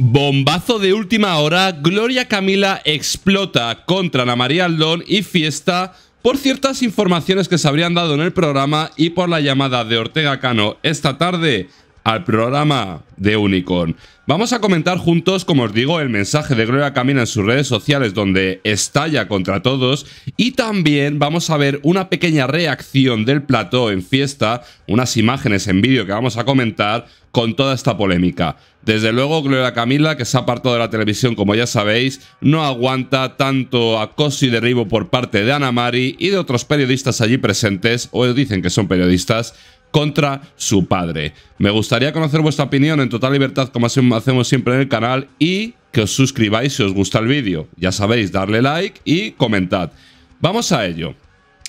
Bombazo de última hora, Gloria Camila explota contra Ana María Aldón y Fiesta por ciertas informaciones que se habrían dado en el programa y por la llamada de Ortega Cano esta tarde al programa de Unicorn. Vamos a comentar juntos, como os digo, el mensaje de Gloria Camila en sus redes sociales donde estalla contra todos y también vamos a ver una pequeña reacción del plató en fiesta, unas imágenes en vídeo que vamos a comentar con toda esta polémica. Desde luego, Gloria Camila, que se ha apartado de la televisión, como ya sabéis, no aguanta tanto acoso y derribo por parte de Ana Mari y de otros periodistas allí presentes, o dicen que son periodistas, contra su padre. Me gustaría conocer vuestra opinión en total libertad, como hacemos siempre en el canal, y que os suscribáis si os gusta el vídeo. Ya sabéis, darle like y comentad. Vamos a ello.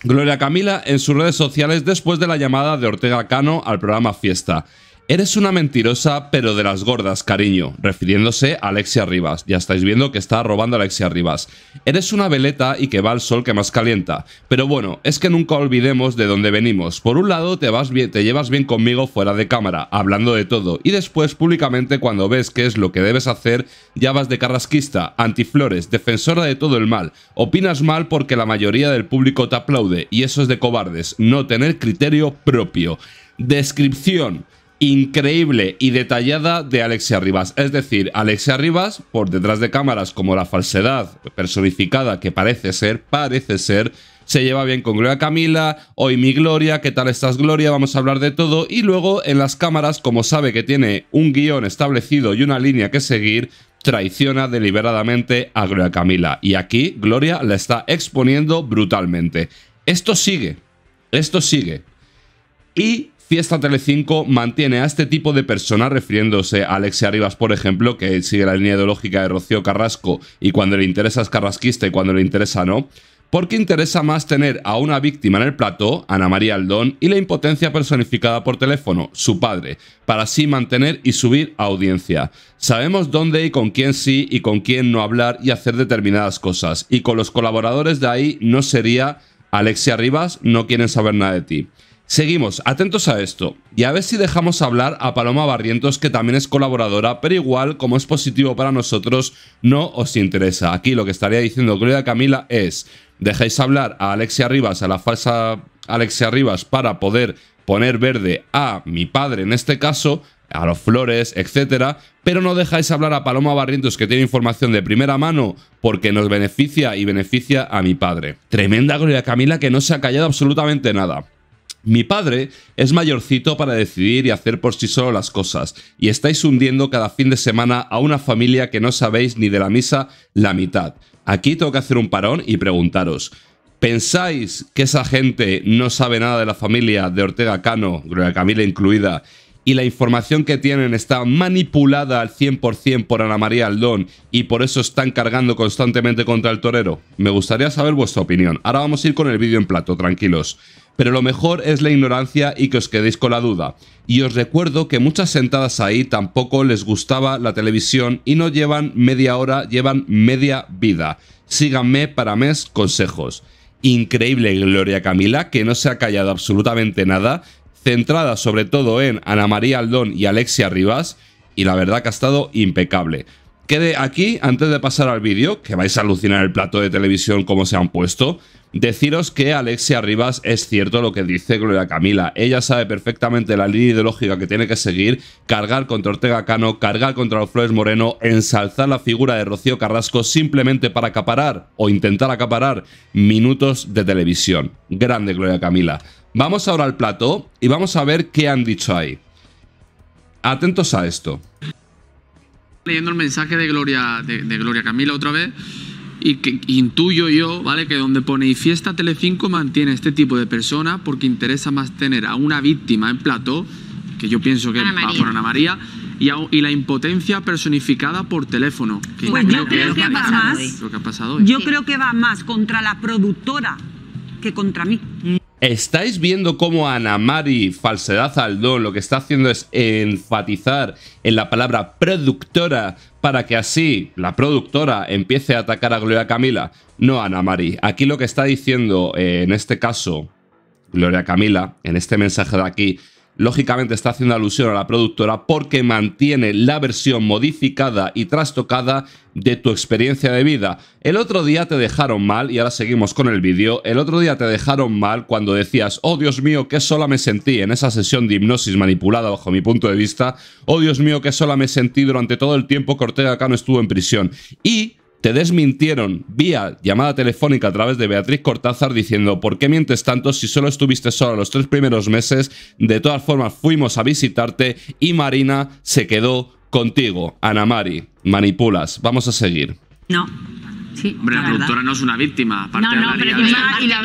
Gloria Camila en sus redes sociales después de la llamada de Ortega Cano al programa Fiesta. Eres una mentirosa, pero de las gordas, cariño. Refiriéndose a Alexia Rivas. Ya estáis viendo que está robando a Alexia Rivas. Eres una veleta y que va al sol que más calienta. Pero bueno, es que nunca olvidemos de dónde venimos. Por un lado, te, vas te llevas bien conmigo fuera de cámara, hablando de todo. Y después, públicamente, cuando ves qué es lo que debes hacer, ya vas de carrasquista, antiflores, defensora de todo el mal. Opinas mal porque la mayoría del público te aplaude. Y eso es de cobardes, no tener criterio propio. Descripción increíble y detallada de Alexia Rivas. Es decir, Alexia Rivas, por detrás de cámaras como la falsedad personificada que parece ser, parece ser, se lleva bien con Gloria Camila, hoy mi Gloria, ¿qué tal estás Gloria? Vamos a hablar de todo y luego en las cámaras, como sabe que tiene un guión establecido y una línea que seguir, traiciona deliberadamente a Gloria Camila y aquí Gloria la está exponiendo brutalmente. Esto sigue, esto sigue. Y Fiesta Tele5 mantiene a este tipo de personas, refiriéndose a Alexia Rivas, por ejemplo, que sigue la línea ideológica de Rocío Carrasco y cuando le interesa es carrasquista y cuando le interesa no, porque interesa más tener a una víctima en el plato, Ana María Aldón, y la impotencia personificada por teléfono, su padre, para así mantener y subir audiencia. Sabemos dónde y con quién sí y con quién no hablar y hacer determinadas cosas, y con los colaboradores de ahí no sería Alexia Rivas, no quieren saber nada de ti. Seguimos, atentos a esto. Y a ver si dejamos hablar a Paloma Barrientos, que también es colaboradora, pero igual, como es positivo para nosotros, no os interesa. Aquí lo que estaría diciendo Gloria Camila es, dejáis hablar a Alexia Rivas, a la falsa Alexia Rivas, para poder poner verde a mi padre en este caso, a los Flores, etcétera, pero no dejáis hablar a Paloma Barrientos que tiene información de primera mano porque nos beneficia y beneficia a mi padre. Tremenda Gloria Camila que no se ha callado absolutamente nada. Mi padre es mayorcito para decidir y hacer por sí solo las cosas, y estáis hundiendo cada fin de semana a una familia que no sabéis ni de la misa la mitad. Aquí tengo que hacer un parón y preguntaros, ¿pensáis que esa gente no sabe nada de la familia de Ortega Cano, Gloria Camila incluida, y la información que tienen está manipulada al 100% por Ana María Aldón y por eso están cargando constantemente contra el torero? Me gustaría saber vuestra opinión. Ahora vamos a ir con el vídeo en plato, tranquilos pero lo mejor es la ignorancia y que os quedéis con la duda. Y os recuerdo que muchas sentadas ahí tampoco les gustaba la televisión y no llevan media hora, llevan media vida. Síganme para mes consejos. Increíble Gloria Camila, que no se ha callado absolutamente nada, centrada sobre todo en Ana María Aldón y Alexia Rivas, y la verdad que ha estado impecable quede aquí antes de pasar al vídeo, que vais a alucinar el plato de televisión como se han puesto. Deciros que Alexia Rivas es cierto lo que dice Gloria Camila. Ella sabe perfectamente la línea ideológica que tiene que seguir, cargar contra Ortega Cano, cargar contra los Flores Moreno, ensalzar la figura de Rocío Carrasco simplemente para acaparar o intentar acaparar minutos de televisión. Grande Gloria Camila. Vamos ahora al plato y vamos a ver qué han dicho ahí. Atentos a esto leyendo el mensaje de Gloria, de, Gloria Camila otra vez y que intuyo yo, ¿vale? Que donde pone y fiesta Telecinco mantiene este tipo de persona porque interesa más tener a una víctima en plató, que yo pienso que Ana va María. Ana María, y, la impotencia personificada por teléfono. pues yo creo, que, va más. Lo ha Yo creo que va más contra la productora que contra mí. ¿Estáis viendo cómo Ana Mari Falsedad Aldón lo que está haciendo es enfatizar en la palabra productora para que así la productora empiece a atacar a Gloria Camila? No, Ana Mari. Aquí lo que está diciendo, eh, en este caso, Gloria Camila, en este mensaje de aquí, lógicamente está haciendo alusión a la productora porque mantiene la versión modificada y trastocada de tu experiencia de vida. El otro día te dejaron mal, y ahora seguimos con el vídeo, el otro día te dejaron mal cuando decías, oh Dios mío, qué sola me sentí en esa sesión de hipnosis manipulada bajo mi punto de vista, oh Dios mío, qué sola me sentí durante todo el tiempo que Ortega no estuvo en prisión. Y te desmintieron vía llamada telefónica a través de Beatriz Cortázar diciendo, ¿por qué mientes tanto si solo estuviste solo los tres primeros meses? De todas formas, fuimos a visitarte y Marina se quedó contigo. Ana Mari, manipulas. Vamos a seguir. No. Hombre, la, productora no es una víctima. no, no, pero y la,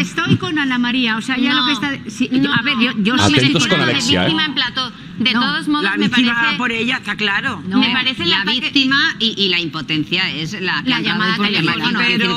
Estoy con Ana María, o sea, ya lo que está... a ver, yo, sí con ¿eh? víctima en plató. De todos modos, me parece, por ella, está claro. me parece la, víctima y, la impotencia es la, llamada Pero,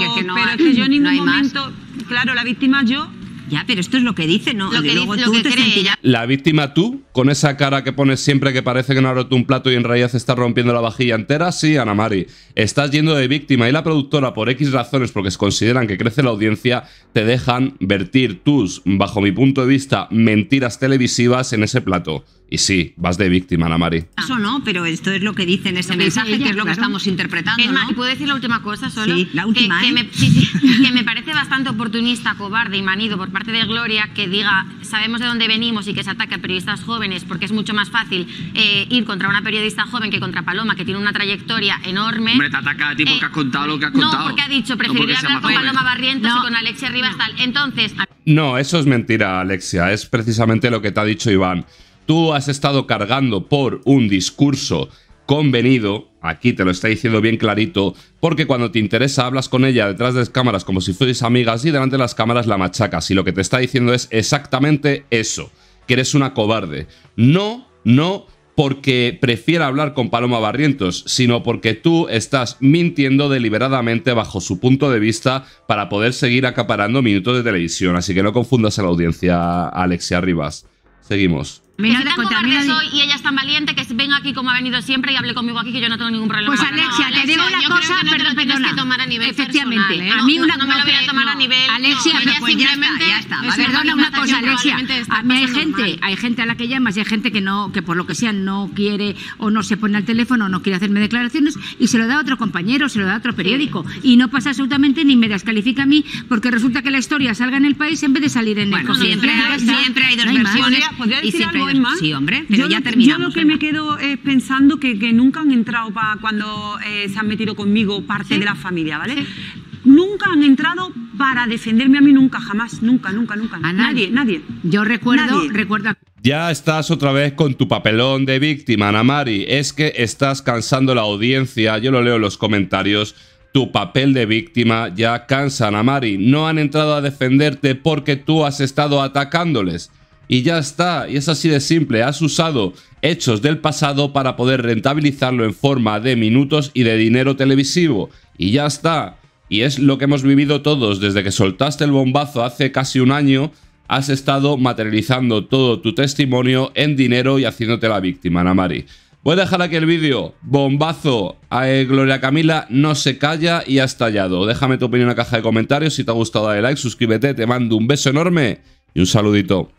que yo en ningún momento, claro, la víctima yo ya, pero esto es lo que dice, ¿no? Lo que dice, lo que La víctima tú, con esa cara que pones siempre que parece que no ha roto un plato y en realidad estás está rompiendo la vajilla entera, sí, Ana Mari. Estás yendo de víctima y la productora, por X razones, porque consideran que crece la audiencia, te dejan vertir tus, bajo mi punto de vista, mentiras televisivas en ese plato. Y sí, vas de víctima, Ana Mari. Ah. Eso no, pero esto es lo que dice en ese mensaje, que, es lo que estamos interpretando. Es más, ¿no? ¿puedo decir la última cosa solo? Sí, la última. Que, ¿eh? que, me, parece bastante oportunista, cobarde y manido por parte de Gloria que diga, sabemos de dónde venimos y que se ataque a periodistas jóvenes, porque es mucho más fácil eh, ir contra una periodista joven que contra Paloma, que tiene una trayectoria enorme. Hombre, te ataca a ti porque eh, has contado lo que has contado. No, porque ha dicho, preferiría hablar con Paloma Barrientos y con Alexia Rivas tal. Entonces. No, eso es mentira, Alexia. Es precisamente lo que te ha dicho Iván tú has estado cargando por un discurso convenido, aquí te lo está diciendo bien clarito, porque cuando te interesa hablas con ella detrás de las cámaras como si fueses amigas y delante de las cámaras la machacas y lo que te está diciendo es exactamente eso, que eres una cobarde. No, no porque prefiera hablar con Paloma Barrientos, sino porque tú estás mintiendo deliberadamente bajo su punto de vista para poder seguir acaparando minutos de televisión, así que no confundas a la audiencia, Alexia Rivas. Seguimos. Mira, si soy y ella es tan valiente que venga aquí como ha venido siempre y hable conmigo aquí que yo no tengo ningún problema. Pues Alexia, te digo una cosa, no perdón, te Que tomar a nivel Efectivamente, ¿eh? a mí una no, me lo voy a tomar a nivel. Alexia, no, ya pues está, ya perdona una, cosa, Alexia. A mí hay gente, hay gente a la que llamas y hay gente que no, que por lo que sea no quiere o no se pone al teléfono o no quiere hacerme declaraciones y se lo da a otro compañero, se lo da a otro periódico y no pasa absolutamente ni me descalifica a mí porque resulta que la historia salga en el país en vez de salir en el. Bueno, siempre, hay dos versiones y Sí, hombre, yo ya lo, que me quedo es pensando que, que nunca han entrado para cuando eh, se han metido conmigo parte de la familia, ¿vale? Nunca han entrado para defenderme a mí, nunca, jamás, nunca, nunca, nunca. A nadie, nadie. Yo recuerdo, Ya estás otra vez con tu papelón de víctima, Namari. Es que estás cansando la audiencia. Yo lo leo en los comentarios. Tu papel de víctima ya cansa, Namari. No han entrado a defenderte porque tú has estado atacándoles y ya está. Y es así de simple. Has usado hechos del pasado para poder rentabilizarlo en forma de minutos y de dinero televisivo. Y ya está. Y es lo que hemos vivido todos. Desde que soltaste el bombazo hace casi un año, has estado materializando todo tu testimonio en dinero y haciéndote la víctima, Namari. Voy a dejar aquí el vídeo. Bombazo. A eh, Gloria Camila no se calla y ha estallado. Déjame tu opinión en la caja de comentarios. Si te ha gustado, dale like, suscríbete, te mando un beso enorme y un saludito.